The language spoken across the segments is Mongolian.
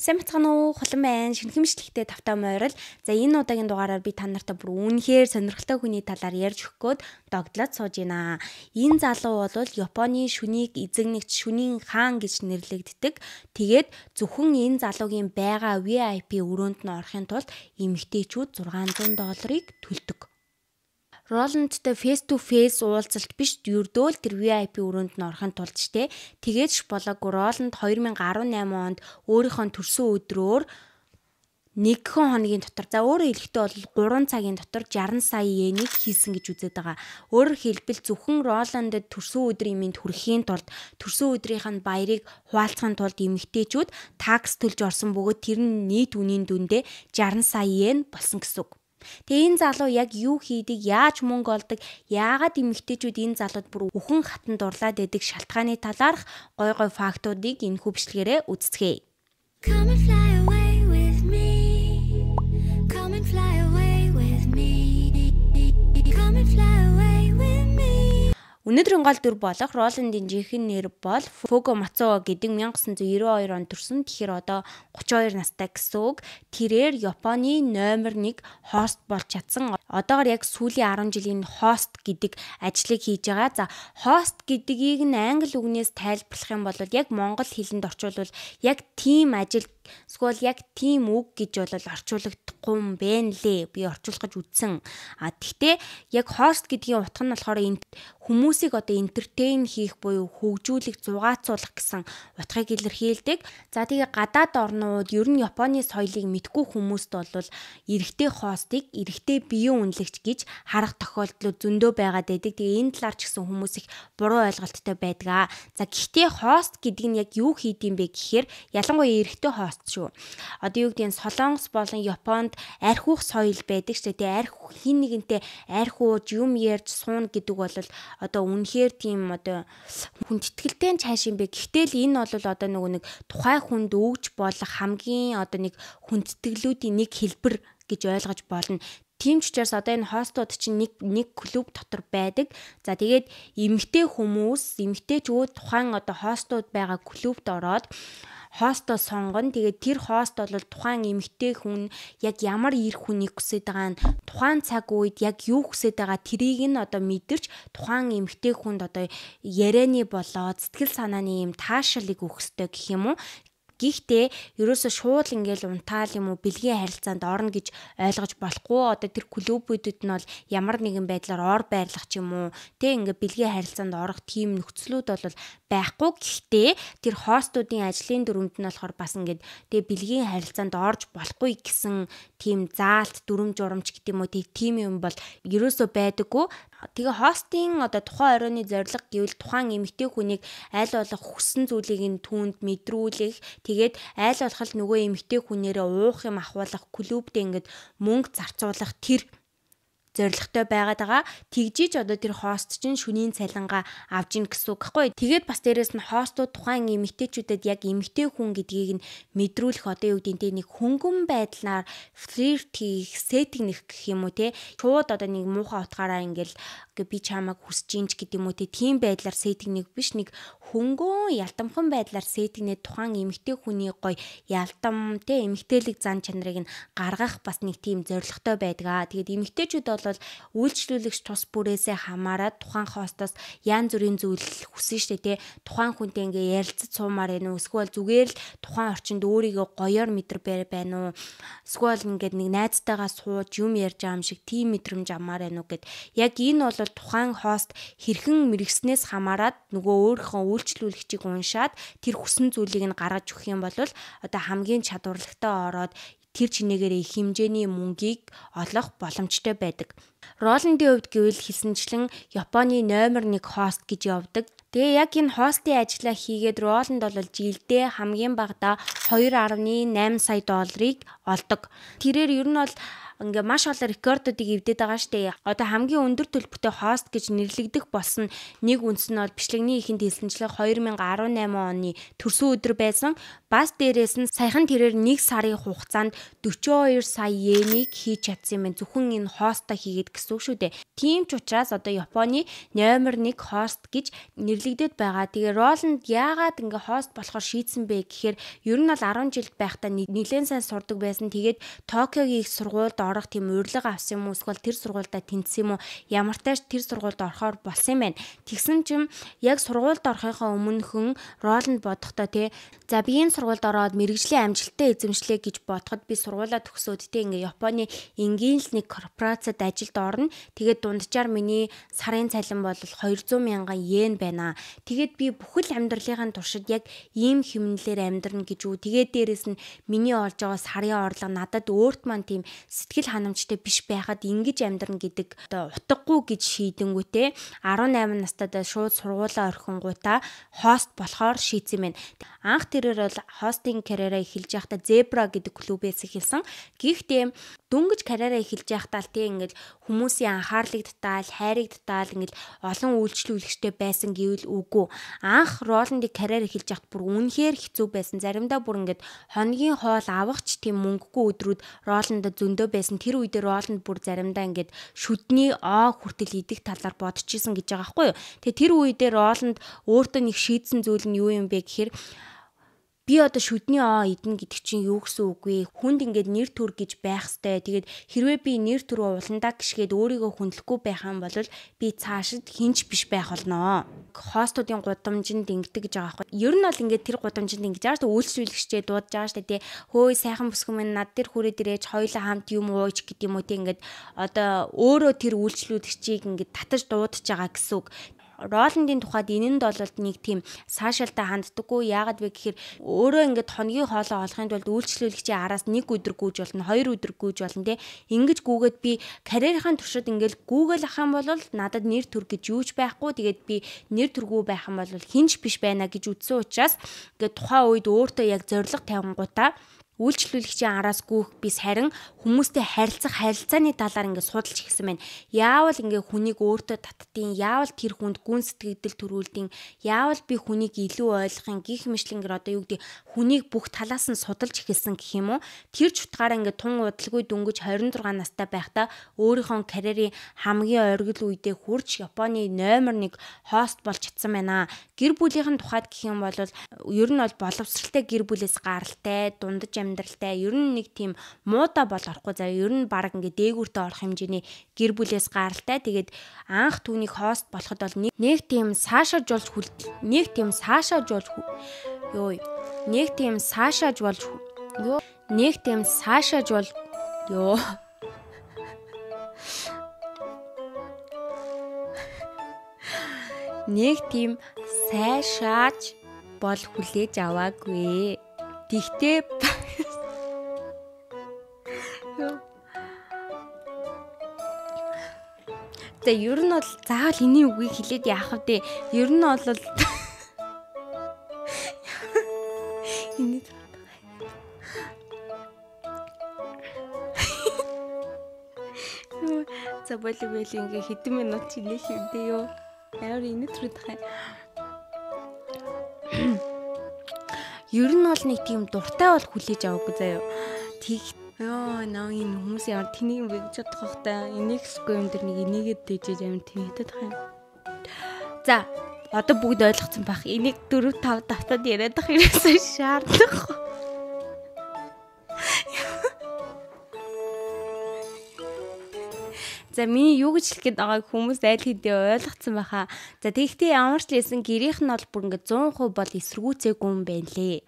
Сайн бацхан уу, хулан байна. Шинхэмшлэгтэй тавтай морил. За энэ удаагийн дугаараар би та нартай бүр үнэхээр сонирхолтой хүний талаар ярьж өгөх гээд догдлоод сууж байна. Энэ залуу бол Японы шүнийг эзэгнэгч шүнийн хаан гэж нэрлэгддэг. Тэгээд зөвхөн энэ залуугийн байгаа VIP өрөөнд нь орохын тулд эмэгтэйчүүд 600 долларыг төлдөг. Роландтай face to face уулзалт биш ердөө л тэр VIP өрөөнд нь орохын тулд ч те тэгээд ш болоог Роланд 2018 онд өөрийнхөө төрсөн өдрөөр нэг хон хоногийн дотор за өөрөөр хэлэхдээ бол 3 цагийн дотор 60 сая йенийг хийсэн гэж үздэг байгаа. Өөрөөр хэлбэл зөвхөн Роландд төрсөн өдрийн минт хүрэхийн тулд төрсөн өдрийнх нь баярыг хуваалцахын тулд эмэгтэйчүүд такс төлж орсон бөгөөд тэр нь нийт үнийн дүндээ 60 сая йен болсон гэсэн үг. Тэгээ энэ залуу яг юу хийдэг, яаж мөнгө олдог, яагаад эмэгтэйчүүд энэ залууд бүр үхэн хатанд урлаад байдаг шалтгааны талаарх гой гой фактуудыг энэ хөвчлөгээрээ үздэгэ. Camouflage Өнөөдрийн гол дүр болох Роландын жинхэнэ нэр бол Фуго Мацуо гэдэг 1992 онд төрсэн. Тэгэхээр одоо 32 настай гэсэн үг. Тэрээр Японы номер 1 хост болж чадсан. Одоогор яг сүүлийн 10 жилийн хост гэдэг ажлыг хийж байгаа. За хост гэдгийг нь англи үгнээс тайлбарлах юм бол яг монгол хэлэнд орчуулбал яг team ажил Эсвэл яг тийм үг гэж бол орчуулагдахгүй юм бэ нэлээ. Би орчуулах гэж үзсэн. А тэгтээ яг хост гэдгийн утга нь болохоор энэ хүмүүсийг одоо энтертейн хийх буюу хөгжүүлэх, зугаацуулах гэсэн утгыг илэрхийлдэг. За тэгээ гадаад орнууд ер нь Японы соёлыг мэдгүй хүмүүст бол эрэгтэй хостыг эрэгтэй биеийн үнэлэгч гэж харах тохиолдлууд зөндөө байгаад байдаг. Тэгээ энэ талаар ч гэсэн хүмүүс их буруу ойлголттой байдаг. За гэхдээ хост гэдэг нь яг юу хийдэм бэ гэхээр ялангуяа эрэгтэй хост Солонгост шүү. Одоо юу гэдэг нь Солонгос болон Японд архиух соёл байдаг шүү. Тэгээ арх хин нэгэнтэй арх ууж юм ярьж суун гэдэг бол одоо үнэхээр тийм одоо хүндэтгэлтэй нь цааш юм бэ. Гэхдээ л энэ бол одоо нөгөө нэг тухайн хүнд өгж болох хамгийн одоо нэг хүндэтгэлүүдийн нэг хэлбэр гэж ойлгож болно. Тийм ч учраас одоо энэ хостууд чинь нэг нэг клуб дотор байдаг. За тэгээд эмгтэй хүмүүс, эмгтэйчүүд тухайн одоо хостууд байгаа клубд ороод хоостоо сонгоно. Тэгээд тэр хоост бол тухайн эмэгтэй хүн яг ямар ирэх хүнийг хүсэж байгаа нь тухайн цаг үед яг юу хүсэж байгаа тэрийг нь одоо мэдэрч тухайн эмэгтэй хүнд одоо ярианы болоо сэтгэл санааны юм таашаалыг өгөхтэй гэх юм уу. Гэхдээ ерөөсө шууд ингээл унтаал юм уу бэлгийн харилцаанд орно гэж ойлгож болохгүй. Одоо тэр клубүүдэд нь бол ямар нэгэн байдлаар ор байрлах ч юм уу тэ ингээ бэлгийн харилцаанд орох тийм нөхцлүүд бол байхгүй. Гэхдээ тэр хостуудын ажлын дүрмд нь болохоор бас ингээд тэгээ бэлгийн харилцаанд орж болохгүй гэсэн тийм заалт дүрм журамч гэдэг юм уу тийм юм бол ерөөсө байдаггүй тэгээ хостын одоо тухайн оройны зорилго гэвэл тухайн эмэгтэй хүнийг аль болох хүссэн зүйлийг нь түүнд мэдрүүлэх тэгээд аль болох нөгөө эмэгтэй хүнээрээ уух юм ахуулах клубдээ ингээд мөнгө зарцуулах тэр зоригтой байгаад байгаа. Тэгжиж одоо тэр хост чинь шүнийн цалингаа авж ийн гэсэн үг гэхгүй. Тэгээд бас дээрэс нь хостууд тухайн эмэгтэйчүүдэд яг эмэгтэй хүн гэдгийг нь мэдрүүлэх одоо юу гэдэг нэг хөнгөн байдлаар флирт хийх, сеттинг гэх юм уу те. Шууд одоо нэг муухай утгаараа ингээл би чамайг хүсэж инж гэдэг юм уу те. Тийм байдлаар сеттинг биш нэг хөнгөн ялтамхан байдлаар сеттингнээ тухайн эмэгтэй хүний гой ялтам те эмэгтэйлэг зан чанарыг нь гаргах бас нэг тийм зоригтой байдгаа. Тэгээд эмэгтэйчүүд бол үйлчлүүлэгч тус бүрээсээ хамаарат тухайн хостоос янз бүрийн зүйл хүсэн штэ тий тухайн хүнтэй ингээ ярилцаж суумаар байна уу эсвэл зүгээр л тухайн орчинд өөрийгөө гоёор мэдэр бай байна уу эсвэл ингээд нэг найзтайгаа сууж юм ярьж байгаа юм шиг тийм мэдрэмж амаар байна уу гэд яг энэ бол тухайн хост хэрхэн мэрэгснээс хамаарат нөгөө өөрийнхөө үйлчлүүлэгчийг уншаад тэр хүсэн зүйлийг нь гаргаж өгөх юм бол одоо хамгийн чадварлагтай ороод тэр чинээгээр их хэмжээний мөнгийг олох боломжтой байдаг. Роландын хувьд гэвэл хилсэнчлэн Японы номер 1 хост гэж явдаг. Тэгээ яг энэ хостын ажлаа хийгээд Роланд бол жилдээ хамгийн багадаа 2.8 сая долларыг олдог. Тэрээр ер нь бол ингээ маш олон рекордуудыг эвдээд байгаа штэ. Одоо хамгийн өндөр төлбөртэй хост гэж нэрлэгдэх болсон нэг үндэс нь бол бичлэгний ихэнд хэлсэнчлэг 2018 оны төрсөн өдөр байсан. Бас дээрээс нь саяхан тэрээр нэг сарын хугацаанд 42 сая йенийг хийж чадсан юм. Зөвхөн энэ хостоо хийгээд гэсэн үг шүү дээ. Тийм ч учраас одоо Японы номер 1 хост гэж нэрлэгдээд байгаа. Тэгээ Роланд яагаад ингээ хост болохоор шийдсэн бэ гэхээр ер нь бол 10 жилд байхдаа нэлээд сайн сурдаг байсан. Тэгээд Токиогийн их сургуульд орох тийм урилга авсан юм уу эсвэл тэр сургуультай тэнцсэн юм уу ямар тааш тэр сургуульд орохоор болсон юм байна. Тэгсэн чинь яг сургуульд орохынхаа өмнөхөн Роланд бодохдоо тий за би энэ сургуульд ороод мэрэгжлийн амжилттай эзэмшлээ гэж бодоход би сургуулаа төгсөөд тий ингээ Японы энгийн л нэг корпорацид ажилд орно. Тэгээд дунджаар миний сарын цалин бол 200 мянган йен байна. Тэгээд би бүхэл амьдралынхаа туршид яг ийм хэмнэлээр амьдрна гэж үү. Тэгээд дээрэс нь миний олж байгаа сарын орлого надад өөрт маань тийм сэтгэл ихтгэл ханамжтай биш байхад ингэж амьдрна гэдэг одоо утгагүй гэж шийдэнгүүтээ 18 настайдаа шууд сургуулаа орхингуудаа хост болохоор шийдсэн байна. Анх тэрээр бол хостинг карьераа эхэлж байхдаа Zebra гэдэг клубээс эхэлсэн. Гэхдээ дөнгөж карьераа эхэлж байхдаа л тийм ингэж хүмүүсийн анхаарлыг татаал, хайрыг татаал ингэж олон үйлчлүүлэгчтэй байсан гэвэл үгүй. Анх Роландыг карьер эхэлж байхад бүр үнэхээр хэцүү байсан. Заримдаа бүр ингэж хоногийн хоол авахч тийм мөнгөгүй өдрүүд Роландд зөндөө байсан байсан тэр үе дээр Рооланд бүр заримдаа ингээд шүдний оо хүртэл идэх талаар бодчихсон гэж байгаа байхгүй юу. Тэгээ тэр үе дээр Рооланд өөртөө нэг шийдсэн зүйл нь юу юм бэ гэхээр би одоо шүдний оо идэнэ гэдэг чинь юу гэсэн үг вэ? Хүнд ингээд нэр төр гэж байх ёстой. Тэгээд хэрвээ би нэр төрөө уландаа гიშгээд өөрийгөө хүндлэхгүй байх юм бол би цаашид хинч биш байх болно. Хостуудын гудамжинд ингэдэг гэж байгаа байхгүй. Ер нь бол ингээд тэр гудамжинд ингэж яаж үйлчлүүлэгчтэй дуудаж байгаа штэ тий. Хөөе сайхан бүсгүй минь над дээр хүрээд ирээч хоёулаа хамт юм ууж гэдэг юм уу тий ингээд одоо өөрөө тэр үйлчлүүлэгчийг ингээд татаж дуудаж байгаа гэсэн үг. Роландын тухайд энэнд болоод нэг тийм саашаалтай ханддаггүй. Яагаад вэ гэхээр өөрөө ингээд хоногийн хоолоо олохын тулд үйлчлүүлэгчийн араас нэг өдөр гүйж болно, хоёр өдөр гүйж болно те. Ингээд гүгээд би карьерийн туршид ингээд гүгээл ах юм бол надад нэр төр гэж юу ч байхгүй. Тэгээд би нэр төргүй байх юм бол хинч биш байна гэж үзсэн учраас ингээд тухайн үед өөртөө яг зориг тавингуудаа үйлчлүүлэгчийн араас гүйх бис харин хүмүүстэй харилцах харилцааны талаар ингээд судалж эхэлсэн байна. Яавал ингээд хүнийг өөртөө татдیں۔ Яавал тэр хүнд гүн сэтгэгдэл төрүүлдیں۔ Яавал би хүнийг илүү ойлгохын гих мэтлэнгэр одоо юу гэдэг хүнийг бүх талаас нь судалж эхэлсэн гэх юм уу. Тэр ч утгаараа ингээд тун удалгүй дөнгөж 26 настай байхдаа өөрийнхөө карьерийн хамгийн оргил үедээ хурж Японы номер 1 хост болж чадсан байна. Гэр бүлийнхэн тухайд гэх юм бол ер нь бол боловсралтай гэр бүлээс гаралтай дундаж амьд амьдралтай ер нь нэг тийм мууда бол орохгүй заа ер нь баг ингээ дээгүүртээ орох хэмжээний гэр бүлээс гаралтай тэгээд анх түүнийг хост болоход бол нэг тийм саашаж болж хүл нэг тийм саашаж болж ёо нэг тийм саашаж болж ёо нэг тийм саашаж бол ёо нэг тийм сайшааж бол хүлээж аваагүй. Тэгтээ За ер нь бол заавал энэний үгийг хэлээд яах вэ? Ер нь бол Энийг За болибол ингээ хэдэн минут чиний шивдээ юу? Амар энэ төрөд хай. Ер нь бол нэг тийм дуртай бол хүлээж авахгүй заяа. Тэгт Йоо, наа энэ хүмүүс ямар тэнийг бэгж чадах хөхтэй. Энийг хэсгүй юм дэр нэг энийгээ дээжээж амин тэмээдэт хаа. За, одоо бүгд ойлгоцсон байх. Энийг 4 5 давтад яриад ах ерөөсөө шаардах. За миний юу гэж хэлэх гээд байгааг хүмүүс айл хэдийн ойлгоцсон байхаа. За тэгтээ ямар ч лсэн гэрийнх нь бол бүр ингээ 100% бол эсэргүүцээгүй юм байна лээ.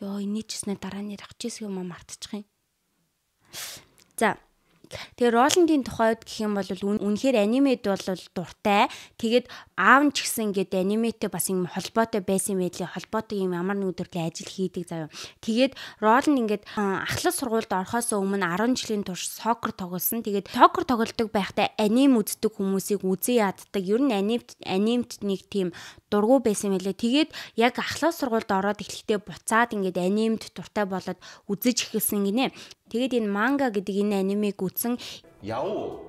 Йоо, энийг чснэ дараа нь ярих гэсэн юм аа мартчих юм. За. Тэгээ Роландын тухайд гэх юм бол үнэхээр анимед бол дуртай. Тэгээд аав нь ч гэсэн ингээд аниметтэй бас юм холбоотой байсан байдлаа холбоотой юм ямар нэг өдрлөө ажил хийдэг заяа. Тэгээд Роланд ингээд ахлах сургуульд орохоос өмнө 10 жилийн турш сокер тоглосон. Тэгээд сокер тоглодог байхдаа аним үздэг хүмүүсийг үзээ яддаг. Ер нь анимт анимт нэг тийм дургу байсан мэлээ. Тэгээд яг ахлах сургуульд ороод эхлэхдээ буцаад ингээд анимд дуртай болоод үзэж эхэлсэн гинэ. Тэгээд энэ манга гэдэг энэ а н и м г үзсэн Яо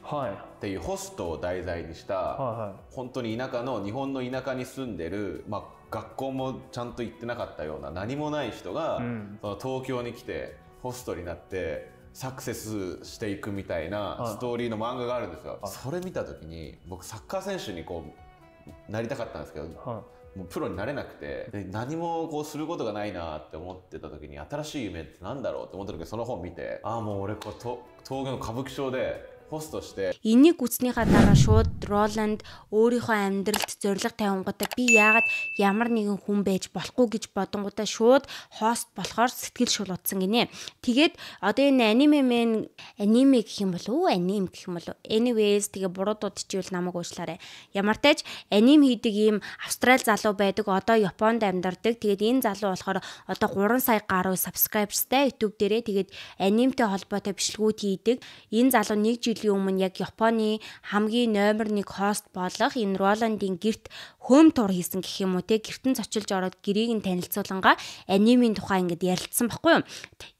はいっていうホストを題材にした、はいはい、本当に田舎の日本の田舎に住んでる、まあ、学校もちゃんと行ってなかったような何もない人が、うん、その東京に来てホストになってサクセスしていくみたいなストーリーの漫画があるんですよ。はい、それ見た時に僕サッカー選手にこうなりたかったんですけど、はもうプロになれなくてで何もこうすることがないなって思ってた時に新しい夢って何だろうって思った時その本見てああもう俺これ峠の歌舞伎町で Энийг үзснийхаа дараа шууд Роланд өөрийнхөө амьдралд зориг тавингуудаа би яагаад ямар нэгэн хүн байж болохгүй гэж бодонгуудаа шууд хост болохоор сэтгэл шулуудсан гинэ. Тэгээд одоо энэ аниме мэн аниме гэх юм болов уу? Аним гэх юм болов. Anyways тэгээ буруу дуудчихвэл намайг уучлаарай. Ямар тач аним хийдэг ийм австрал залуу байдаг. Одоо Японд амьдардаг. Тэгээд энэ залуу болохоор одоо 3 сая гаруй subscriberтай YouTube дээрээ тэгээд анимтэй холбоотой бичлэгүүд хийдэг. Энэ залуу нэг жил жилийн өмнө яг Японы хамгийн номер 1 хост болох энэ Роландын герт хөөм тур хийсэн гэх юм уу те гертэн зочилж ороод гэрийг нь танилцуулангаа анимийн тухай ингээд ярилцсан баггүй юу.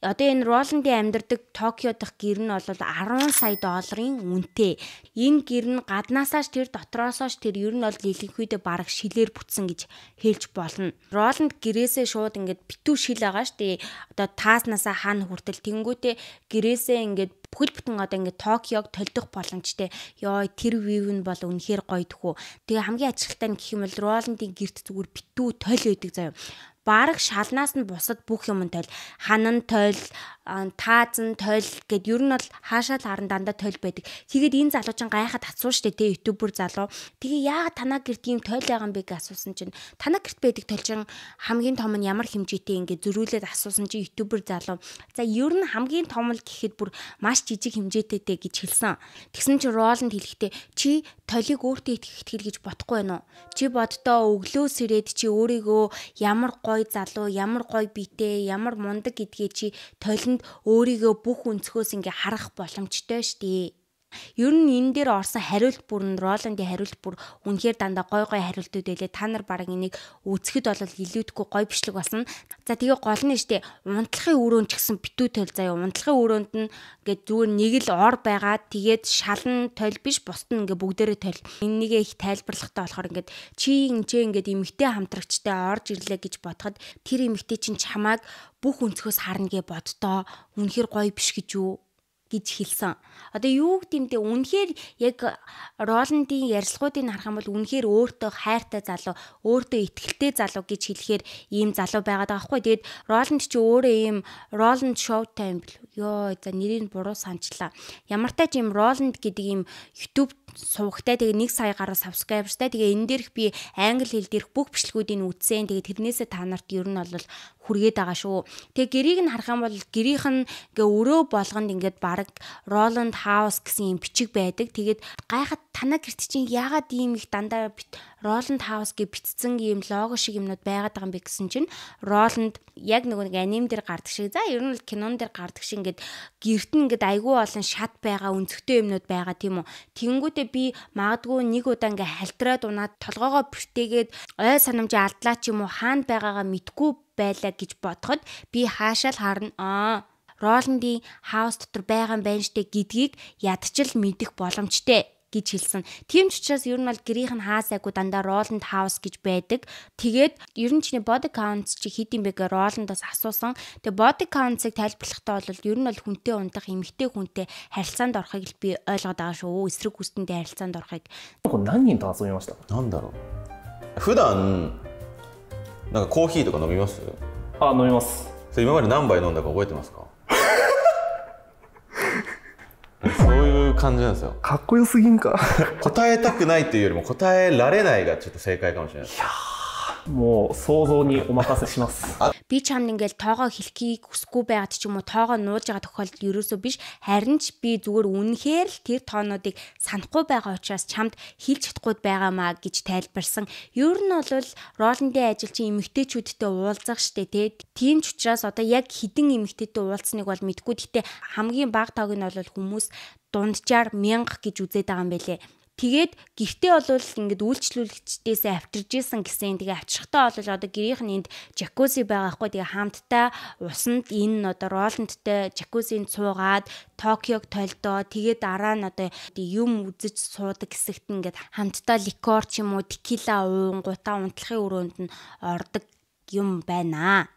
Одоо энэ Роландын амьдардаг Токио дахь гэр нь бол 10 сая долларын үнэтэй. Энэ гэр нь гаднаасааш тэр дотроосоош тэр ер нь бол лилинхүйдэ бараг шилээр бүтсэн гэж хэлж болно. Роланд гэрээсээ шууд ингээд битүү шил байгаа штэ. Одоо тааснасаа хаана хүртэл тэнгүүтээ гэрээсээ ингээд бүхэл бүтэн одоо ингээд Токиог толдох боломжтой. Йоо тэр view нь бол үнэхээр гоё тхүү. Тэгээ хамгийн ажиглалтаа нь гэх юм бол Роландын герт зүгээр битүү тойл өгдөг заяа бараг шалнаас нь бусад бүх юм тойл ханан тойл таазан тойл гэд ер нь бол хаашаа л харан дандаа тойл байдаг. Тэгээд энэ залуу чинь гайхад асуу штэ тэ ютубер залуу. Тэгээ яагаад танаа гэрт ийм тойл байгаа юм бэ гэж асуусан чинь танаа гэрт байдаг тойл чинь хамгийн том нь ямар хэмжээтэй ингээ зөрүүлээд асуусан чинь ютубер залуу. За ер нь хамгийн том л гэхэд бүр маш жижиг хэмжээтэй тэ гэж хэлсэн. Тэгсэн чинь Роланд хэлэхдээ чи тойлыг өөртөө итгэх итгэл гэж бодохгүй байна уу? Чи боддоо өглөө сэрээд чи өөрийгөө ямар гой гоё залуу, ямар гоё битэй, ямар мундаг гэдгээ чи толинд өөрийгөө бүх өнцгөөс ингээ харах боломжтой штий. Ер нь энэ дээр орсон хариулт бүр нь Роландын хариулт бүр үнэхээр дандаа гой гой хариултууд байлээ. Та нар баг энийг үзэхэд бол илүүдгүй гой бичлэг болсон. За тэгээ гол нь штэ унтлахын өрөөнд ч гэсэн битүү тойл заяа. Унтлахын өрөөнд нь ингээд зүгээр нэг л ор байгаа. Тэгээд шалан тойл биш бусд нь ингээд бүгдээрээ тойл. Эннийг их тайлбарлахтаа болохоор ингээд чи инчээ ингээд эмгтэй хамтрагчтай орж ирлээ гэж бодоход тэр эмгтэй чинь чамааг бүх өнцгөөс харна гэж боддоо. Үнэхээр гой биш гэж юу? гэж хэлсэн. Одоо юу гэмтэй үнэхээр яг Роландын ярилцлагуудыг харах юм бол үнэхээр өөртөө хайртай залуу, өөртөө ихтгэлтэй залуу гэж хэлэхээр ийм залуу байгаад байгаа байхгүй. Тэгэд Роланд ч өөрөө ийм Роланд Showtime бил ёо за нэрийг буруу санчлаа. Ямартай ч юм Roland гэдэг ийм YouTube сувагтай тэгээ 1 сая гаруй subscriberтай тэгээ энэ дээрх би англи хэл дээрх бүх бичлэгүүдийг үзсэн. Тэгээ тэрнээсээ та нарт ер нь бол хүргээд байгаа шүү. Тэгээ гэрийг нь харах юм бол гэрийнх нь ингээ өрөө болгонд ингээд баг Roland House гэсэн юм бичиг байдаг. Тэгээд гайхад танаа гэрт чинь яагаад ийм их дандаа Roland House гэ битцсэн ийм лого шиг юмнууд байгаад байгаа юм би гэсэн чинь Roland яг нөгөө нэг аним дээр гардаг шиг за ер нь л кинон дээр гардаг шиг ингээд гэрт нь ингээд айгүй олон шат байгаа өнцгтэй юмнууд байгаа тийм үү. Тэнгүүтээ би магадгүй нэг удаа ингээд халтраад унаад толгоогоо бэртээгээд ой санамжи алдлаа ч юм уу хаана байгаагаа мэдгүй байлаа гэж бодоход би хаашаал харна аа Роландийн хаус дотор байгаа юм байна штэ гэдгийг ядчил мэдэх боломжтой гэж хэлсэн. Тийм ч учраас ер нь бол гэрийнх нь хаасайгүй дандаа Roland House гэж байдаг. Тэгээд ер нь чиний body count чи хэд юм бэ гэж Roland-аас асуусан. Тэгээд body count-ыг тайлбарлахдаа бол ер нь бол хүнтэй ундах, эмэгтэй хүнтэй харилцаанд орохыг л би ойлгоод байгаа шүү. Эсрэг хүстэнтэй харилцаанд орохыг. 何人と遊びましたなんだろう普段なんかコーヒーとか飲みますあ飲みますそれ今まで何杯飲んだか覚えてますかそういう感じなんですよかっこよすぎんか 答えたくないっていうよりも答えられないがちょっと正解かもしれないいやーもう想像にお任せします。Би чамд ингээл тоогоо хэлхийг хүсэхгүй байгаад ч юм уу тоогоо нуулж байгаа тохиолдол ерөөсөө биш харин ч би зүгээр үнэхээр л тэр тоонуудыг санахгүй байгаа учраас чамд хэлж чадахгүй байгаамаа гэж тайлбарсан. Ер нь бол Роландын ажилчин эмэгтэйчүүдтэй уулзах штэ тий. Тийм ч учраас одоо яг хідэн эмэгтэйтэй уулзсныг бол мэдгүй гэхдээ хамгийн бага тоог нь бол хүмүүс дунджаар 1000 гэж үзээд байгаа юм байлээ. Тэгээд гэртээ бол ингээд үйлчлүүлэгчдээс авчирж исэн гэсэн. Тэгээ авчирхтаа бол одоо гэрийнх нь энд жакузи байгаа хгүй. Тэгээ хамтдаа усанд энэ одоо роландтай жакузинд суугаад Токиог тойлдоо. Тэгээд дараа нь одоо юм үзэж суудаг хэсэгт ингээд хамтдаа ликор ч юм уу текила уун гутаа унтлахын өрөөнд нь ордог юм байна.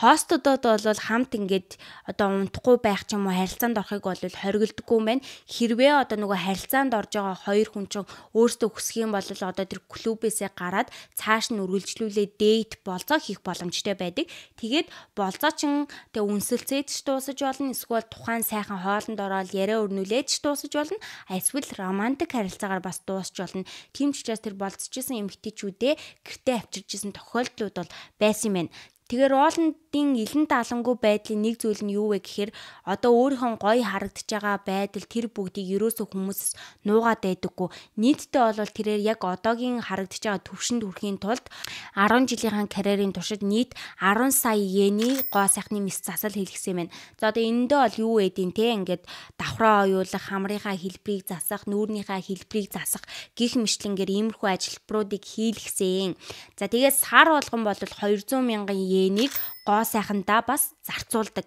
Хостодод бол хамт ингээд одоо унтахгүй байх ч юм уу харилцаанд орохыг бол хориглдоггүй юм байна. Хэрвээ одоо нөгөө харилцаанд орж байгаа хоёр хүн чинь өөрсдөө хүсэх юм бол одоо тэр клубээсээ гараад цааш нь үргэлжлүүлээ дейт болцоо хийх боломжтой байдаг. Тэгээд болцоочин тэг үнсэлцээд ч дуусаж болно. Эсвэл тухайн сайхан хоолнд ороод яриа өрнүүлээд ч дуусаж болно. Эсвэл романтик харилцаагаар бас дуусч болно. Тийм ч учраас тэр болцож исэн эмгтээчүүдээ гэртээ авчирч исэн тохиолдлууд бол байсан юм байна. Тэгэхээр Ууландын илэн даалангүй байдлын нэг зүйл нь юу вэ гэхээр одоо өөрийнхөө гоё харагдж байгаа байдал тэр бүгдийг ерөөсөө хүмүүс нуугаад байдаггүй. Нийтдээ бол тэрээр яг одоогийн харагдж байгаа төвшөнд хүрэхийн тулд 10 жилийнхаа карьерийн туршид нийт 10 сая йений гоо сайхны мэс засал хэлгэсэн юм байна. За одоо энэндээ бол юу ээдин те ингээд давхраа оюулах, хамрынхаа хэлбэрийг засах, нүүрнийхаа хэлбэрийг засах гих мэтлэнгээр иймэрхүү ажилбаруудыг хийлгэсэн. За тэгээд сар болгон бол 200 мянган генийг гоо сайхандаа бас зарцуулдаг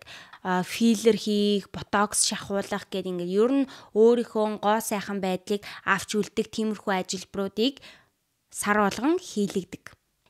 филлер хийх, ботокс шахуулах гэдэг ингээд ер нь өөрийнхөө гоо сайхан байдлыг авч үлдэх тиймэрхүү ажилбаруудыг сар болгон хийлэгдэг.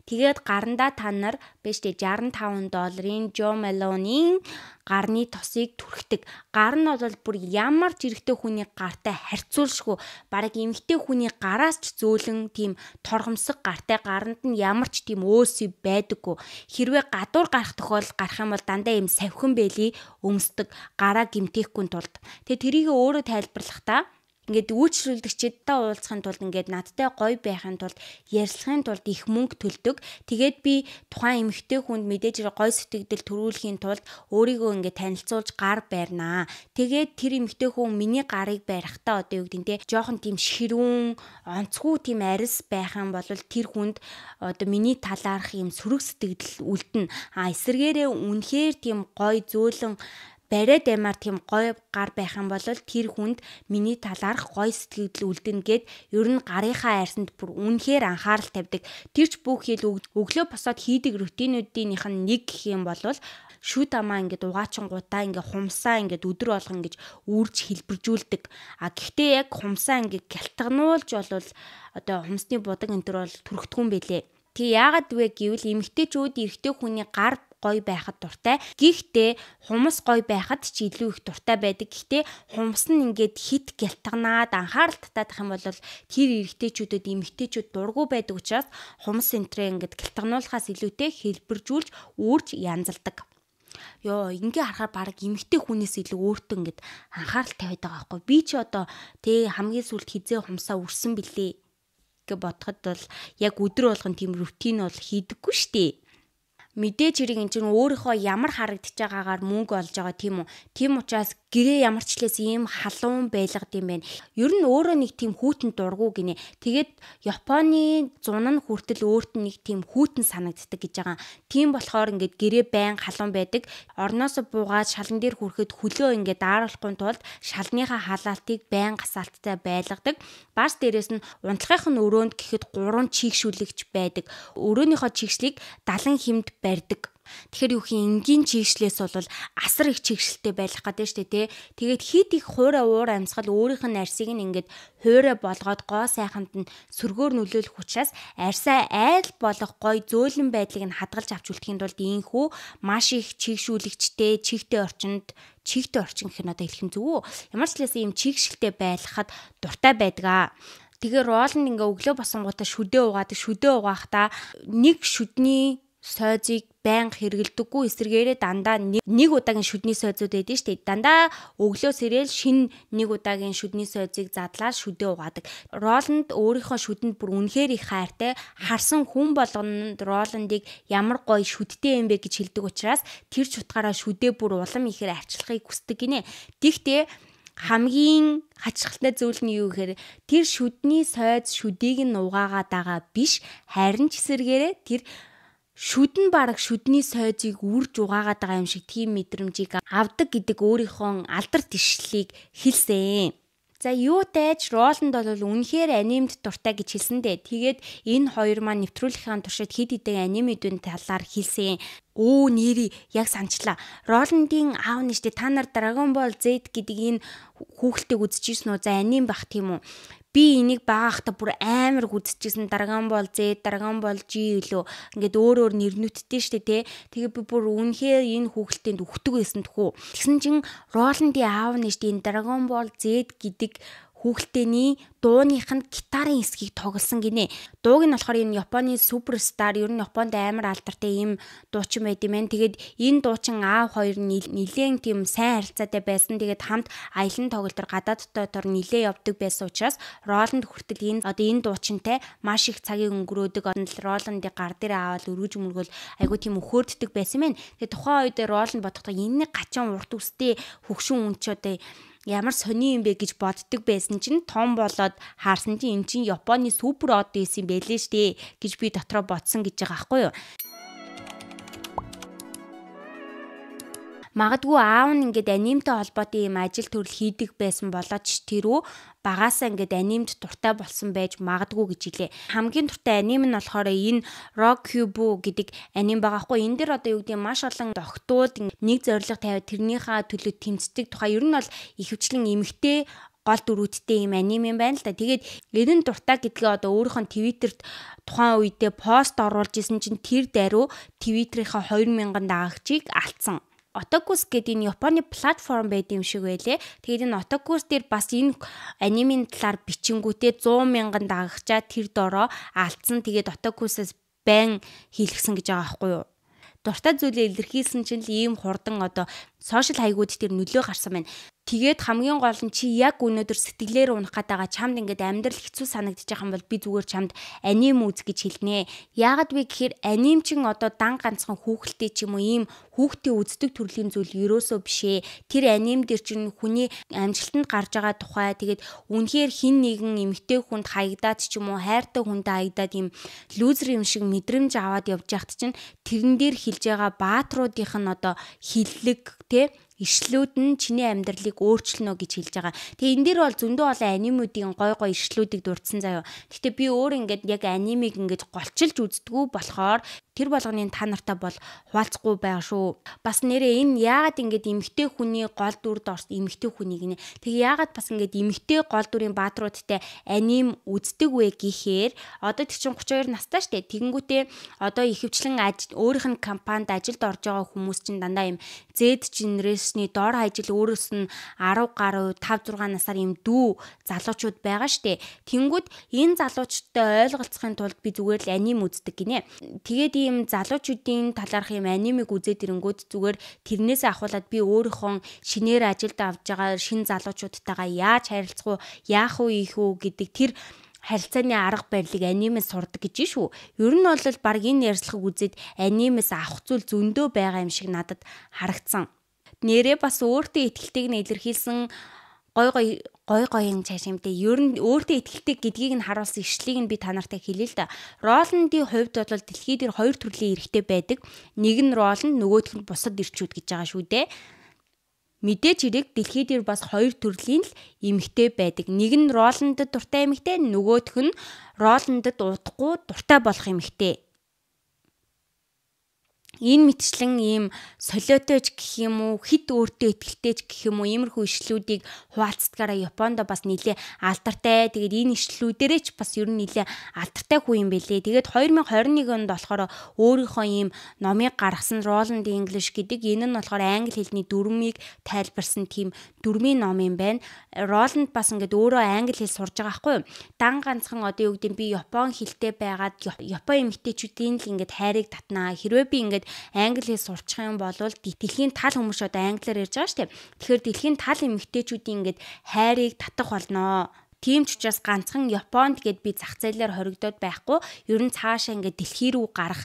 Тэгээд гарандаа та нар биш тэг 65 долларын Joe Malone-ийн гарны тосыг түрхдэг. Гар нь бол бүр ямар ч эрэгтэй хүний гартай харьцуулшгүй бараг эмэгтэй хүний гараас ч зөөлөн тийм торгомсог гартай гаранд нь ямар ч тийм өөс байдаггүй. Хэрвээ гадуур гарах тохиол гарах юм бол дандаа юм савхин бэлий өмсдөг. Гараа гимтээхгүй тулд. Тэгээ тэрийг өөрөө тайлбарлахдаа ингээд үйлчлүүлэгчэдтэй уулзахын тулд ингээд надтай гоё байхын тулд ярилцахын тулд их мөнгө төлдөг. Тэгээд би тухайн эмэгтэй хүнд мэдээж гоё сэтгэл төрүүлэхийн тулд өөрийгөө ингээд танилцуулж гар байрнаа. Тэгээд тэр эмэгтэй хүн миний гарыг барихтаа одоо юу гэдэг нь те жоохон тийм ширүүн онцгүй тийм арис байх юм бол тэр хүнд одоо миний талаарх юм сөрөг сэтгэл үлдэн а эсэргээрээ үнэхээр тийм гоё зөөлөн бариад аймаар тийм гоё гар байх юм бол тэр хүнд миний талаарх гоё сэтгэл үлдэн гэд ер нь гарынхаа айрсанд бүр үнэхээр анхаарал тавьдаг. Тэр ч бүх хил өглөө босоод хийдэг рутинуудынх нь нэг гэх юм бол шүд амаа ингээд угаачингуудаа ингээд хумсаа ингээд өдөр болгон гэж үрж хэлбэржүүлдэг. А гэхдээ яг хумсаа ингээд гялтгануулж болвол одоо хумсны будаг энэ төр бол төрөхтгүн бэлээ. Тэг яагаад вэ гэвэл эмгтээчүүд эрэгтэй хүний гар гоё байхад дуртай. Гэхдээ хумс гоё байхад ч илүү их дуртай байдаг. Гэхдээ хумс нь ингээд хит гялтганаад анхаарал татаадах юм бол тэр эрэгтэйчүүдэд эмэгтэйчүүд дургу байдаг учраас хумс энтрэ ингээд гялтгануулахаас илүүтэй хэлбэржүүлж үүрж янзалдаг. Йоо, ингээ харахаар баг эмгтэй хүнээс илүү өөртөө ингээд анхаарал тавиад байгаа байхгүй. Би ч одоо тэг хамгийн сүлд хизээ хумсаа үрсэн билээ гэж бодоход бол яг өдөр болгон тийм рутин бол хийдэггүй шүү дээ мэдээж хэрэг эн чинь өөрийнхөө ямар харагдаж байгаагаар мөнгө олж байгаа тийм үү. Тийм учраас гэрээ ямарчлаас ийм халуун байлгад юм байна. Ер нь өөрөө нэг тийм хүүтэн дургу гинэ. Тэгээд Японы зун нь хүртэл өөрт нь нэг тийм хүүтэн санагддаг гэж байгаа. Тийм болохоор ингээд гэрээ байн халуун байдаг. Орноос буугаад шалан дээр хүрэхэд хөлөө ингээд ааруулахгүй тулд шалныхаа халаалтыг байн гасаалттай байлгадаг. Барс дээрээс нь унтлагын өрөөнд гэхэд гурван чигшүүлэгч байдаг. Өрөөнийхөө чигшлийг 70 хэмд барьдаг. Тэгэхээр юу хин энгийн чийгшлээс бол асар их чийгшэлтэй байх гэдэг штэ тий. Тэгээд хит их хуурай уур амьсгал өөрийнх нь арсыг нь ингээд хуурай болгоод гоо сайханд нь сөргөөр нөлөөлөх учраас арьсаа айл болох гой зөөлөн байдлыг нь хадгалж авч үлдэхийн тулд ийхүү маш их чийгшүүлэгчтэй, чигтэй орчинд чигтэй орчин гэх нь одоо хэлэх юм зүгөө. Ямар ч лээс ийм чийгшэлтэй байлахад дуртай байдаг аа. Тэгээ Роланд ингээ өглөө босонгуудаа шүдээ угаадаг, шүдээ угаахта нэг шүдний сойзыг байнга хэрэгэлдэггүй эсэргээрээ дандаа нэг удаагийн шүдний сойзууд байдаг шүү дээ. Дандаа өглөөс ирээл шинэ нэг удаагийн шүдний сойзыг задлаад шүдээ угаадаг. Роланд өөрийнхөө шүдэнд бүр үнэхээр их хайртай. Харсан хүн болгонд Роландыг ямар гоё шүдтэй юм бэ гэж хэлдэг учраас тэр ч утгаараа шүдээ бүр улам ихээр арчлахыг хүсдэг гинэ. Тэгтээ хамгийн хачирхалтай зүйл нь юу гэхээр тэр шүдний сойз шүдийг нь угаагаад байгаа биш харин ч эсэргээрээ тэр шүд нь бараг шүдний сойзыг үрж угаагаад байгаа юм шиг тийм мэдрэмжийг авдаг гэдэг өөрийнхөө алдар тишлэлийг хэлсэн. За юу дэж Роланд бол үнэхээр анимд дуртай гэж хэлсэндээ тэгээд энэ хоёр маань нэвтрүүлэхийн туршид хид хідэн анимидүүн талаар хэлсэн. Оо нэри яг санчлаа. Роландын аав нэжтэй та нар Dragon Ball Z гэдэг энэ хүүхэлтэйг үзчихсэн үү? За аним бах тийм үү? би энийг багаахта бүр амар гүдчихсэн дарган бол зээ дарган бол жи илүү ингээд өөр өөр нэрнүүдтэй штэ тэ тэгээ би бүр үнэхээр энэ хүүхэлтэнд өгдөг байсан тхүү тэгсэн чин роланди аав нэшт энэ дарган бол зэд гэдэг хүүхэлдэйний дууных нь гитарын хэсгийг тоглосон гинэ. Дууг нь болохоор энэ Японы суперстаар ер нь Японд амар алдартай ийм дуучин байд юм байна. Тэгээд энэ дуучин аав хоёр нь нилээн тийм сайн харилцаатай байсан. Тэгээд хамт аялан тоглолтор гадаад дотор нилээ явдаг байсан учраас Роланд хүртэл энэ одоо энэ дуучинтай маш их цагийг өнгөрөөдөг. Роландыг гар дээр аваад өргөж мөргөл айгүй тийм өхөөрддөг байсан мэн. Тэгээд тухайн үед Роланд бодохдоо энэ нэг гачин урт үстэй хөгшин үнч одоо ямар сони юм бэ гэж боддог байсан чинь том болоод хаарсан чинь эн чинь Японы супер од байсан юм байлээ штэ гэж би дотроо бодсон гэж байгаа байхгүй юу. магадгүй аав нь ингээд анимтай холбоотой юм ажил төрөл хийдэг байсан болооч тэрүү багаасаа ингээд анимд дуртай болсон байж магадгүй гэж хэлээ. Хамгийн дуртай аним нь болохоор энэ Rock Cube гэдэг аним багахгүй. Энд дэр одоо юу гэдэг маш олон дохтууд нэг зориг тавиад тэрнийхээ төлөө тэмцдэг тухай ер нь бол ихэвчлэн эмгтэй гол дүрүүдтэй юм аним юм байна л да. Тэгээд Эрен дуртай гэдгээ одоо өөрийнх нь Твиттерт тухайн үедээ пост оруулж исэн чинь тэр даруй Твиттерийнхээ 2000-д агчийг алдсан. Otakus гэдэг энэ Японы платформ байд юм шиг байлээ. Тэгээд энэ Otakus дээр бас энэ анимын талаар бичингүүтээ 100 мянган дагагчаа тэр дороо алдсан. Тэгээд Otakus-аас байн хийлгсэн гэж байгаа байхгүй юу? дуртай зүйлээ илэрхийлсэн чинь л ийм хурдан одоо сошиал хаягууд тэр нөлөө гарсан байна. Тэгээд хамгийн гол нь чи яг өнөөдөр сэтгэлээр унах гээд байгаа чамд ингээд амьдрал хэцүү санагдчих юм бол би зүгээр чамд аним үз гэж хэлнэ. Яагаад вэ гэхээр аним чин одоо дан ганцхан хүүхэлтэй ч юм уу ийм хүүхдээ үздэг төрлийн зүйл ерөөсөө бишээ. Тэр аним дэр чин хүний амжилтанд гарч байгаа тухай тэгээд үнэхээр хин нэгэн эмгтэй хүнд хаягдаад ч юм уу хайртай хүндээ хаягдаад ийм лүүзер юм шиг мэдрэмж аваад явж яхад чин тэрэн дээр хилж байгаа баатруудынх нь одоо хиллэг те ишлүүд нь чиний амьдралыг өөрчилнө гэж хэлж байгаа. Тэгээ энэ дэр бол зөндөө олон анимуудын гой гой ишлүүдийг дурдсан заяо. Гэтэ би өөр ингээд яг анимыг ингээд голчилж үздэггүй болохоор тэр болгоны та нартай бол хуваалцахгүй байгаа шүү. Бас нэрээ энэ яагаад ингэж эмгтэй хүний гол дүрд орсон эмгтэй хүнийг нэ тэг яагаад бас ингэж эмгтэй гол дүрийн баадруудтай аним үздэг вэ гэхээр одоо тэг чин 32 настай штэ тэгэнгүүтээ одоо ихэвчлэн өөрийнх нь компанид ажилд орж байгаа хүмүүс чинь дандаа юм Z generation-ы дор хажил өөрөөс нь 10 гаруй 5 6 насаар юм дүү залуучууд байгаа штэ тэнгүүд энэ залуучуудтай ойлголцохын тулд би зүгээр л аним үздэг гинэ тэгээд ийм залуучуудын талаарх ийм анимыг үзээд ирэнгүүт зүгээр тэрнээсээ ахуулаад би өөрийнхөө шинээр ажилд авж байгаа шин залуучуудтайгаа яаж харилцах уу, яах уу, ийх үү гэдэг тэр харилцааны арга барилыг анимаас сурдаг гэж шүү. Ер нь бол баг энэ ярьслахыг үзээд анимаас авах зүйл зөндөө байгаа юм шиг надад харагдсан нэрээ бас өөртөө ихтэйг нь илэрхийлсэн гой гой гой гой энэ цаашимтэй ер нь өөртөө ихтэй гэдгийг нь харуулсан ишлийг нь би та нартай хэлээ л да. Роландын хувьд бол дэлхий дээр хоёр төрлийн эрэгтэй байдаг. Нэг нь Роланд нөгөөх нь бусад эрчүүд гэж байгаа шүү дээ. Мэдээч хэрэг дэлхий дээр бас хоёр төрлийн л эмэгтэй байдаг. Нэг нь Роландд дуртай эмэгтэй, нөгөөх нь Роландд удахгүй дуртай болох эмэгтэй энэ мэтчлэн ийм солиотойч гэх юм уу хид өөртөө ихтэлтэйч гэх юм уу иймэрхүү ишлүүдийг хуваалцдгаараа Японд бас нэлээ алдартай тэгээд энэ ишлүүдэрээ ч бас ер нь нэлээ алдартай хүү юм бэлээ тэгээд 2021 онд болохоор өөрийнхөө ийм номыг гаргасан Roland English гэдэг энэ нь болохоор англи хэлний дүрмийг тайлбарсан тийм дүрмийн ном юм байна Roland бас ингээд өөрөө англи хэл сурж байгаа байхгүй дан ганцхан одоо юу гэдэг би Япон хэлтэй байгаад Япон эмэгтэйчүүдийн л ингээд хайрыг татнаа хэрвээ би ингээд англи хэл сурчих юм бол дэлхийн тал хүмүүс одоо англиар ярьж байгаа шүү дээ. Тэгэхээр дэлхийн тал эмэгтэйчүүдийн ингээд хайрыг татах болноо. Тийм ч учраас ганцхан Японд гээд би зах зээлээр хоригдоод байхгүй. Ер нь цаашаа ингээд дэлхий рүү гарах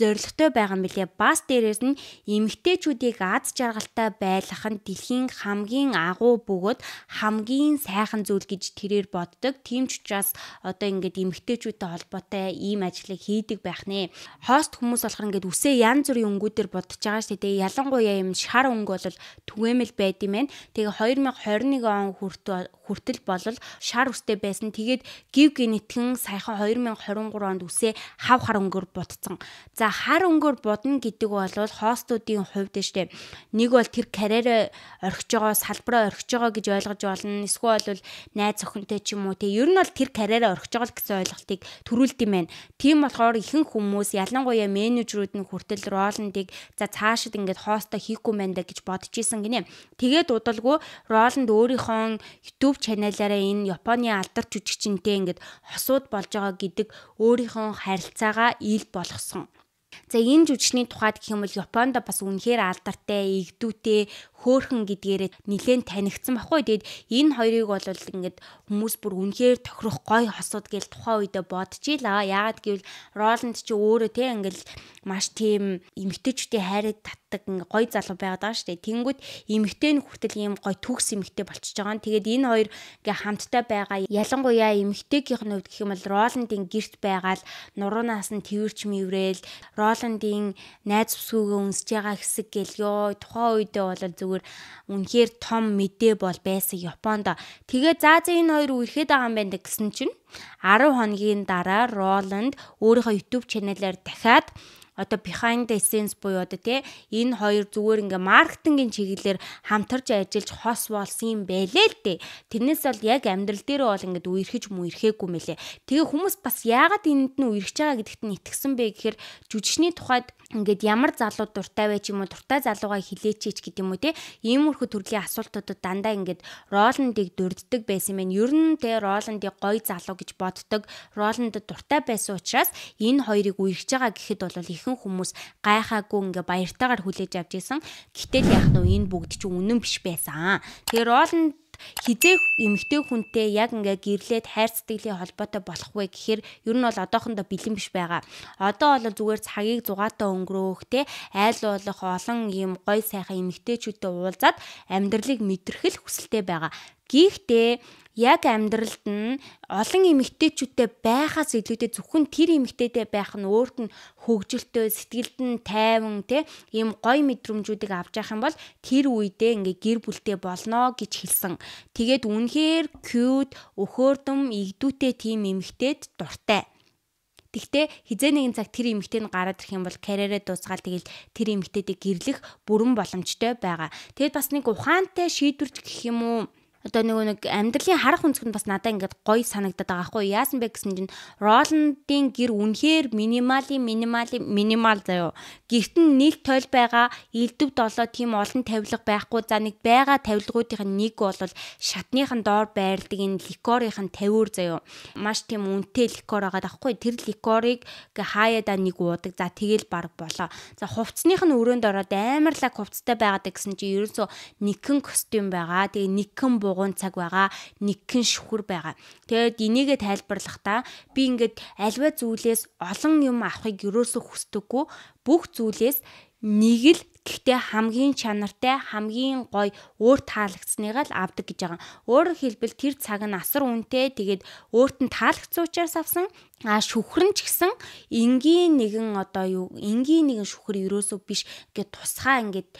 зоригтой байгаа мөлий. Бас дээрээс нь эмэгтэйчүүдийг аз жаргалтай байлгах нь дэлхийн хамгийн агуу бөгөөд хамгийн сайхан зүйл гэж тэрээр боддог. Тийм ч учраас одоо ингээд эмэгтэйчүүдтэй холбоотой ийм ажлыг хийдэг байх нэ. Хост хүмүүс болохоор ингээд үсээ янз бүрийн өнгүүдээр бодож байгаа шүү дээ. Ялангуяа юм шар өнгө бол түгээмэл байд юм байна. Тэгээ 2021 он хүртэл бол шар үстэй байсан. Тэгээд гів гинэтгэн саяхан 2023 онд үсээ хав хар өнгөөр ботцсон. За хар өнгөөр бодно гэдэг бол хоостуудын хувьд штэ нэг бол тэр карьераа орхиж байгаа салбараа орхиж байгаа гэж ойлгож болно эсвэл бол найз охинтой ч юм уу те ер нь бол тэр карьераа орхиж байгаа гэсэн ойлголтыг төрүүлдэг юм байна. Тийм болохоор ихэнх хүмүүс ялангуяа менежерүүд нь хүртэл ролндыг за цаашид ингээд хоостоо хийхгүй мэн да гэж бодож исэн гинэ. Тэгээд удалгүй ролнд өөрийнхөө YouTube чаналаараа энэ Японы алдар жүжигчэнтэй ингээд хосууд болж байгаа гэдэг өөрийнхөө харилцаагаа ил болгосон. За энэ жүжигчний тухайд гэх юм бол Японд бас үнэхээр алдартай, эгдүүтэй, хөөхөн гэдгээрээ нэлээд танигдсан баггүй. Тэгэд энэ хоёрыг бол ингээд хүмүүс бүр үнэхээр тохирох гой хосууд гэж тухайн үедээ бодчихлаа. Яагаад гэвэл Роланд ч өөрөө те ингээд маш тийм эмгтэжтэй хайрад татдаг гой залуу байгаад байгаа шүү дээ. Тэнгүүд эмгтэй нь хүртэл ийм гой төгс эмгтэй болчихж байгаа нь. Тэгэд энэ хоёр ингээ хамттай байгаа ялангуяа эмгтээгийнх нь хувьд гэх юм бол Роландын герт байгаал нуруунаас нь тэрч мөврээл Роландын найз бүсгүйгээ үнсэж байгаа хэсэг гэл ёо тухайн үедээ бол зөв зүгээр үнэхээр том мэдээ бол байсан Японд. Тэгээ заазаа энэ хоёр үерхэд байгаа юм байна гэсэн чинь 10 хоногийн дараа Roland өөрийнхөө YouTube чаналаар дахиад одоо behind the scenes буюу одоо тий энэ хоёр зүгээр ингээ маркетингийн чиглэлээр хамтарч ажиллаж хос болсон юм байлээ л дээ. Тэрнээс бол яг амьдрал дээр бол ингээд үерхэж мөн ирэхээгүй мэлээ. Тэгээ хүмүүс бас яагаад энэнд нь үерхэж байгаа гэдэгт нь итгэсэн бэ гэхээр жүжигчний тухайд ингээд ямар залуу дуртай байж юм уу дуртай залуугаа хилээчээч гэдэг юм уу те иймэрхүү төрлийн асуултуудад дандаа ингээд Роландыг дурддаг байсан мэн ер нь те Роландыг гоё залуу гэж боддог Роланд дуртай байсан учраас энэ хоёрыг үерхэж байгаа гэхэд бол ихэнх хүмүүс гайхаагүй ингээд баяртайгаар хүлээж авч исэн гэтэл яг нь энэ бүгд чинь үнэн биш байсан тэгээ Роланд хизээ эмэгтэй хүнтэй яг ингээ гэрлээд хайр сэтгэлийн холбоотой болох вэ гэхээр ер нь бол одоохондоо бэлэн биш байгаа. Одоо бол зүгээр цагийг зугаатаа өнгөрөөх те айл болох олон ийм гой сайхан эмэгтэйчүүдтэй уулзаад амьдралыг мэдэрхэл хүсэлтэй байгаа. Гэхдээ яг амьдралд нь олон эмэгтэйчүүдтэй байхаас илүүтэй зөвхөн тэр эмэгтэйтэй байх нь өөрт нь хөгжилтэй сэтгэлд нь тайван те ийм гоё мэдрэмжүүдийг авч явах юм бол тэр үедээ ингээ гэр бүлтэй болно гэж хэлсэн. Тэгээд үнэхээр cute өхөөрдөм игдүүтэй тийм эмэгтэйд дуртай. Тэгтээ хизээ нэгэн цаг тэр эмэгтэй нь гараад ирэх юм бол карьерээ дуусгаад тэгэл тэр эмэгтэйдээ гэрлэх бүрэн боломжтой байгаа. Тэгэд бас нэг ухаантай шийдвэрч гэх юм уу? одоо нөгөө нэг амьдралын харах өнцгөнд бас надад ингээд гоё санагдаад байгаа хгүй яасан бэ гэсэн чинь Роландын гэр үнэхээр минимали минимали минимал заяо гэрт нь нийл тойл байгаа элдв долоо тийм олон тавилга байхгүй за нэг байгаа тавилгуудын нэг бол шатных нь доор байрладаг энэ ликорын 50-оор заяо маш тийм үнэтэй ликор байгаа даахгүй тэр ликорыг хаяада нэг уудаг за тэгэл баг болоо за хувцсных нь өрөөнд ороод амар лаг хувцтай байгаад гэсэн чинь ерөөсөө нэгэн костюм байгаа тэгээ нэгэн буу гугуун цаг байгаа. Нэгхэн шүхэр байгаа. Тэгээд энийгээ тайлбарлахдаа би ингээд альва зүйлээс олон юм авахыг юроосо хүсдэггүй. Бүх зүйлээс нэг л гэхдээ хамгийн чанартай хамгийн гоё өөр таалагдсаныг л авдаг гэж байгаа. Өөрөөр хэлбэл тэр цаг нь асар үнэтэй тэгээд өөрт нь таалагдсан учраас авсан а шүхрэн ч гэсэн энгийн нэгэн одоо юу энгийн нэгэн шүхэр ерөөсөө биш ингээд тусгаа ингээд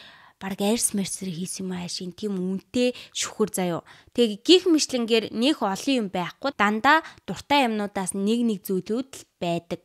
баг арс мерсэр хийсэн юм аашийн тийм үнэтэй шүхэр заяо. Тэг гих мишлэнгээр нөх олон юм байхгүй дандаа дуртай юмнуудаас нэг нэг зүйлүүд л байдаг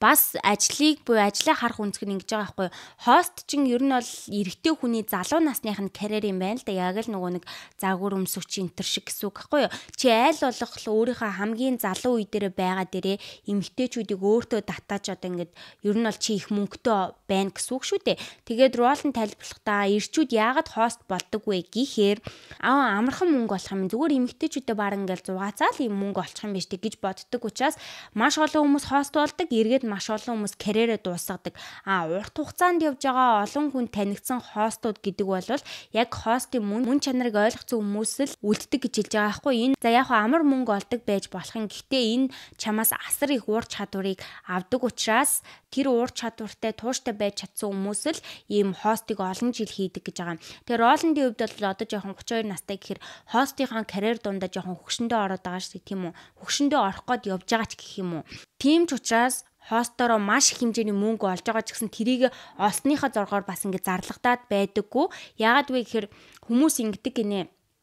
бас ажлыг буюу ажлаа харах өнцг нь ингэж байгаа байхгүй хост чинь ер нь бол эрэгтэй хүний залуу насных нь карьер юм байна л да яг л нөгөө нэг заагүр өмсөгч интер шиг гэсэн үг байхгүй чи айл болох л өөрийнхөө хамгийн залуу үе дээр байгаа дээрээ эмэгтэйчүүдийг өөртөө татааж одоо ингэж ер нь бол чи их мөнгөтэй байна гэсэн үг шүү дээ тэгээд ролн тайлбарлахдаа эрчүүд яагаад хост болдог вэ гэхээр аа амархан мөнгө олох юм зүгээр эмэгтэйчүүдэд баг ингээл зугаацаал юм мөнгө олчих юм биш гэж боддог учраас маш олон хүмүүс хост болдог эрэг Тэгээд маш олон хүмүүс карьерээ дуусгадаг. А урт хугацаанд явж байгаа олон хүн танигдсан хостууд гэдэг бол яг хостын мөн, мөн чанарыг ойлгосон хүмүүс л үлддэг гэж хэлж байгаа байхгүй. Энэ за яг амар мөнгө олдог байж болох юм. Гэхдээ энэ чамаас асар их уур чадварыг авдаг учраас тэр уур чадвартай тууштай байж чадсан хүмүүс л ийм хостыг олон жил хийдэг гэж байгаа юм. Тэгэхээр Роландын хувьд бол одоо жоохон 32 настай гэхээр хостынхаа карьер дундаа жоохон хөвшөндөө ороод байгаа шүү дээ тийм үү. Хөвшөндөө орох гээд явж байгаа ч гэх юм уу. Тийм ч учраас хоостороо маш их хэмжээний мөнгө олж байгаа ч гэсэн тэрийг олсныхаа зоргоор бас ингэ зарлагтаад байдаггүй. Яагаад вэ гэхээр хүмүүс ингэдэг гинэ.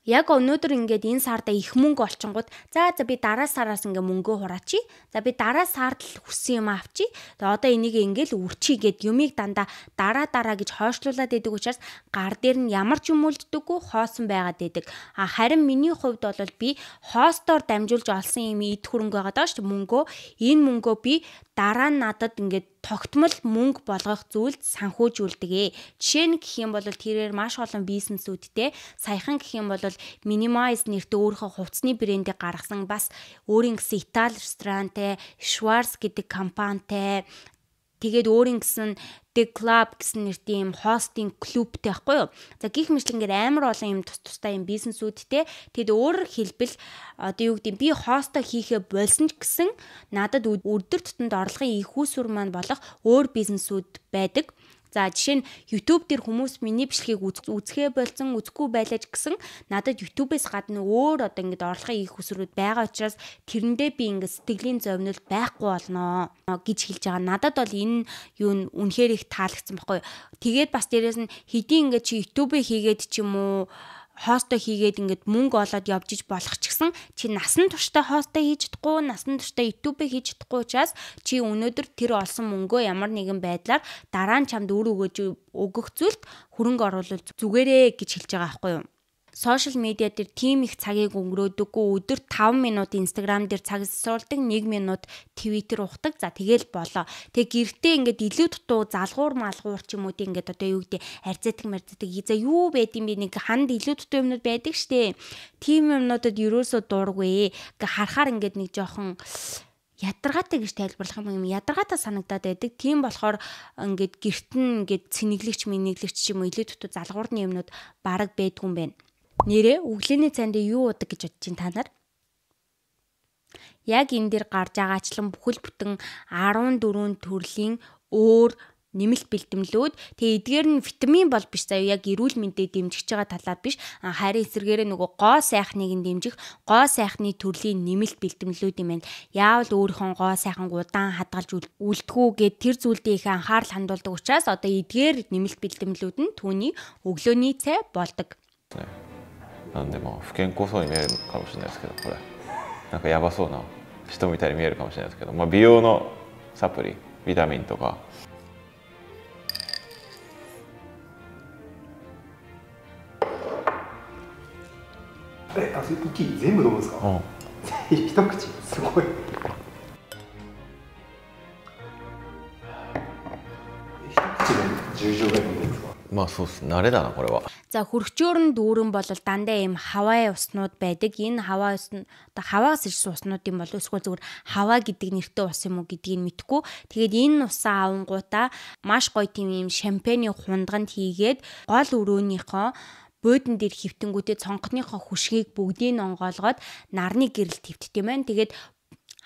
Яг өнөөдөр ингээд энэ сарда их мөнгө олчингууд за за би дараа сараас ингээ мөнгөө хураачи. За би дараа сард л хүссэн юм авчи. Тэгээ одоо энийг ингээл үрчий гэд юмыг дандаа дараа дараа гэж хойшлуулад идэг учраас гар дээр нь ямар ч юм үлддэггүй хоосон байгаад идэг. А харин миний хувьд бол би хоостоор дамжуулж олсон юм ид хөрөнгө байгаа даа шүү мөнгөө. Энэ мөнгөө би дараа нь надад ингээд тогтмол мөнгө болгох зүйлд санхүүжүүлдэг ээ. Жишээ нь гэх юм бол тэрээр маш олон бизнесүүдтэй саяхан гэх юм бол Minimize нэртэй өөрийнхөө хувцсны брендийг гаргасан бас өөрийн гэсэн Итали ресторантай, Schwarz гэдэг компанитай Тэгээд өөрийн гэсэн The Club гэсэн нэртэй юм хостинг клубтэй байхгүй юу. За гих мэтлэнгээр амар олон юм тус тустай юм бизнесүүдтэй. Тэгэд өөрөөр хэлбэл одоо юу гэдэг би хостоо хийхээ болсон ч гэсэн надад өдөр тутмын орлогын их усүр маань болох өөр бизнесүүд байдаг. За жишээ нь YouTube дээр хүмүүс миний бичлэгийг үзэхээ болсон, үзэхгүй байлаач гэсэн надад YouTube-ээс гадна өөр одоо ингэ орлогын их үсрүүд байгаа учраас тэрэндээ би ингэ сэтгэлийн зовнил байхгүй болноо гэж хэлж байгаа. Надад бол энэ юу нь үнэхээр их таалагдсан баггүй. Тэгээд бас дээрэс нь хэдий ингэ чи YouTube хийгээд ч юм уу хоостой хийгээд ингээд мөнгө олоод явж иж болох ч гэсэн чи насан туршдаа хоостой хийж чадахгүй насан туршдаа YouTube хийж чадахгүй учраас чи өнөөдөр тэр олсон мөнгөө ямар нэгэн байдлаар дараа нь чамд өөр өгөөж өгөх зүйлд хөрөнгө оруулах зүгээрээ гэж хэлж байгаа байхгүй юу сошиал медиа дээр тийм их цагийг өнгөрөөдөггүй өдөр 5 минут инстаграм дээр цаг засруулдаг 1 минут твиттер ухдаг за тэгэл болоо тэг гэртээ ингээд илүү дутуу залгуур малгуур ч юм уу тийм ингээд одоо юу гэдэг арзэдэг марзэдэг за юу байд юм бэ нэг ханд илүү дутуу юмнууд байдаг штэ тийм юмнуудад ерөөсөө дуургүй харахаар ингээд нэг жоохон ядаргаатай гэж тайлбарлах юм ядаргаатай санагдаад байдаг. Тийм болохоор ингээд гэрт нь ингээд цэнэглэгч, мэниглэгч ч юм уу илүү дутуу залгуурны юмнууд бараг байдгүй юм байна. Нэрээ өглөөний цайнд юу удаг гэж бодож байна та нар? Яг энэ дэр гарч байгаачлан бүхэл бүтэн 14 төрлийн өөр нэмэлт бэлтэмлүүд тэгээ эдгээр нь витамин бол биш заяа яг эрүүл мэндэд дэмжиж байгаа талаар биш харин эсвэргээрээ нөгөө гоо сайхныг нь дэмжих гоо сайхны төрлийн нэмэлт бэлтэмлүүд юм байна. Яавал өөрийнхөө гоо сайхан удаан хадгалж үлдэхүү гэд тэр зүйлдээ их анхаарал хандуулдаг учраас одоо эдгээр нэмэлт бэлтэмлүүд нь түүний өглөөний цай болдог. Yeah. なんでまあ不健康そうに見えるかもしれないですけどこれなんかやばそうな人みたいに見えるかもしれないですけど、まあ、美容のサプリビタミンとかあそれ一気に全部飲むんですか、うん、一口すごい一口で10錠ぐらい飲んでまあそうです慣れだなこれは。За хөргчөөр нь дүүрэн бол дандаа юм хаваа уснууд байдаг. Энэ хаваа ус нь оо хаваас ирсэн уснууд юм бол эсвэл зүгээр хаваа гэдэг нэртэй ус юм уу гэдгийг мэдэхгүй. Тэгээд энэ усаа авангуудаа маш гоё тийм юм шампаны хундганд хийгээд гол өрөөнийхөө буудан дээр хөвтөнгүүтээ цонхныхоо хүшгийг бүгдийг нь онгоолгоод нарны гэрэл твтт юм байна. Тэгээд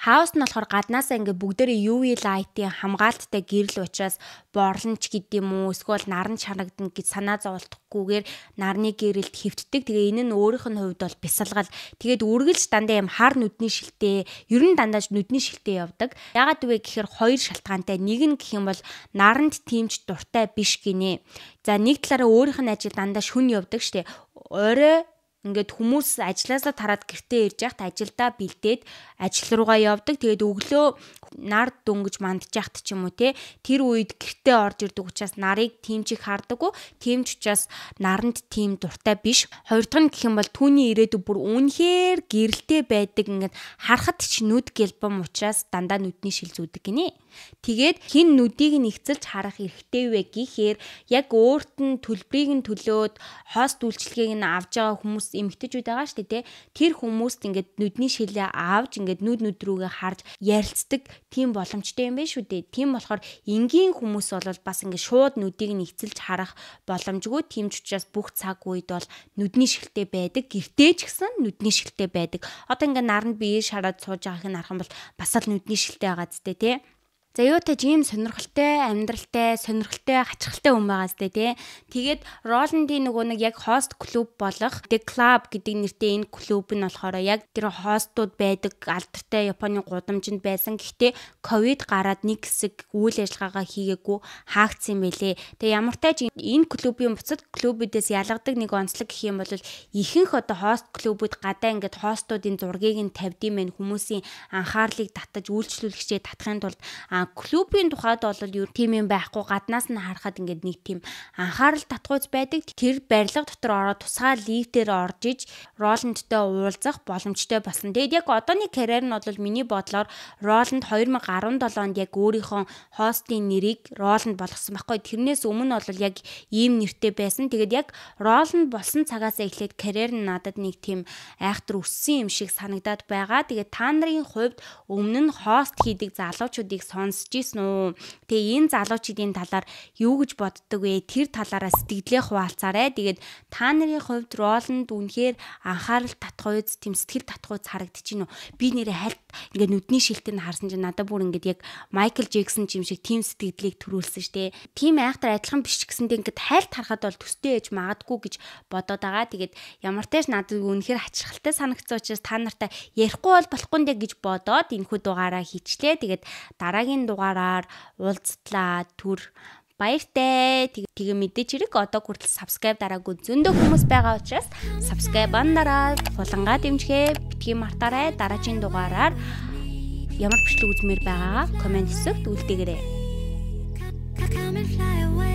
Хаус нь болохоор гаднаасаа ингээ бүгдээрээ UV light-ийн хамгаалттай гэрэл учраас борлонч гэдэг юм уу эсвэл наран чанагдна гэж санаа зовлтохгүйгээр нарны гэрэлд хөвтдөг. Тэгээ энэ нь өөрийнх нь хувьд бол бясалгал. Тэгээд үргэлж дандаа юм хар нүдний шилтэй, ер нь дандаа нүдний шилтэй явдаг. Ягаад вэ гэхээр хоёр шалтгаантай. Нэг нь гэх юм бол наранд тимч дуртай биш гинэ. За нэг талаараа өөрийнх нь ажил дандаа шүн явдаг штэ. Орой ингээд хүмүүс ажилласаа тараад гэртээ ирж яхад ажилдаа бэлдээд ажил руугаа явдаг. Тэгээд өглөө нар дөнгөж мандчихт ч юм уу те тэр үед гэртээ орж ирдэг учраас нарыг тимжиг хардаггүй тимж учраас наранд тим дуртай биш хоёр дахь нь гэх юм бол түүний ирээдүй бүр үнэхээр гэрэлтэй байдаг ингээд харахад ч нүд гэлбэм учраас дандаа нүдний шил зүүдэг гинэ тэгээд хин нүдийг нь ихцэлж харах эрхтэй вэ гэхээр яг өөрт нь төлбөрийг нь төлөөд хост үйлчлэгийг нь авж байгаа хүмүүс эмгтэж байгаа штэ те тэр хүмүүст ингээд нүдний шилээ авж ингээд ингээд нүд нүд рүүгээ харж ярилцдаг тийм боломжтой юм байна шүү дээ. Тийм болохоор энгийн хүмүүс бол бас ингээд шууд нүдийг нэгцэлж харах боломжгүй. Тийм ч учраас бүх цаг үед бол нүдний шилтэй байдаг. Гэртээ ч гэсэн нүдний шилтэй байдаг. Одоо ингээд наранд биеэ шараад сууж байгааг нь харах юм бол бас л нүдний шилтэй байгаа зү дээ тий. За юу тааж ийм сонирхолтой амьдралтай, сонирхолтой хачирхалтай хүн байгаа сте тий. Тэгээд Роландийн нөгөө нэг яг хост клуб болох The Club гэдэг нэртэй энэ клуб нь болохоор яг тэр хостууд байдаг алдартай Японы гудамжинд байсан. Гэхдээ ковид гараад нэг хэсэг үйл ажиллагаагаа хийгээгүй хаагдсан байлээ. Тэгээ ямар тааж энэ клубын буцад клубүүдээс ялгадаг нэг онцлог гэх юм бол ихэнх одоо хост клубүүд гадаа ингээд хостуудын зургийг нь тавьдığım байх хүмүүсийн анхаарлыг татаж үйлчлүүлэгчээ татахын тулд А клубын тухайд бол юу тийм юм байхгүй гаднаас нь харахад ингээд нэг тийм анхаарал татгууз байдаг. Тэр барилга дотор ороод тусгай лиг дээр орж иж Роландтай уулзах боломжтой болсон. Тэгэд яг одооний карьер нь бол миний бодлоор Роланд 2017 онд яг өөрийнхөө хостын нэрийг Роланд болгосон байхгүй. Тэрнээс өмнө бол яг ийм нэртэй байсан. Тэгэд яг Роланд болсон цагаас эхлээд карьер нь надад нэг тийм айхтар өссөн юм шиг санагдаад байгаа. Тэгээд та нарын хувьд өмнө нь хост хийдэг залуучуудыг сонс сонсож ирсэн үү? Тэгээ энэ залуучуудын талаар юу гэж боддог вэ? Тэр талаараа сэтгэлээ хуваалцаарай. Тэгээд та нарын хувьд Роланд үнэхээр анхаарал татах үз, тэм сэтгэл татах үз харагдчихэв үү? Би нэрээ хальт ингээд нүдний шилтэн харсан чинь надад бүр ингээд яг Майкл Джексон юм шиг тэм сэтгэлийг төрүүлсэн штэ. Тим айхтар адилхан биш гэсэндээ ингээд хальт харахад бол төстэй ээж магадгүй гэж бодоод байгаа. Тэгээд ямар тааш надад үнэхээр хачирхалтай санагцсан учраас та нартай ярихгүй бол болохгүй нэ гэж бодоод энэ хүү дугаараа хийчлээ. Тэгээд дараагийн энэ дугаараар уулзтлаа түр баяртай. Тэгээ мэдээч хэрэг одоо хүртэл subscribe дараагүй зөндөө хүмүүс байгаа учраас subscribe андараа хулангаа дэмжихээ битгий мартаарай. Дараагийн дугаараар ямар бичлэг үзмээр байгаагаа комент хийсэвт үлдээгээрэй. Come and fly away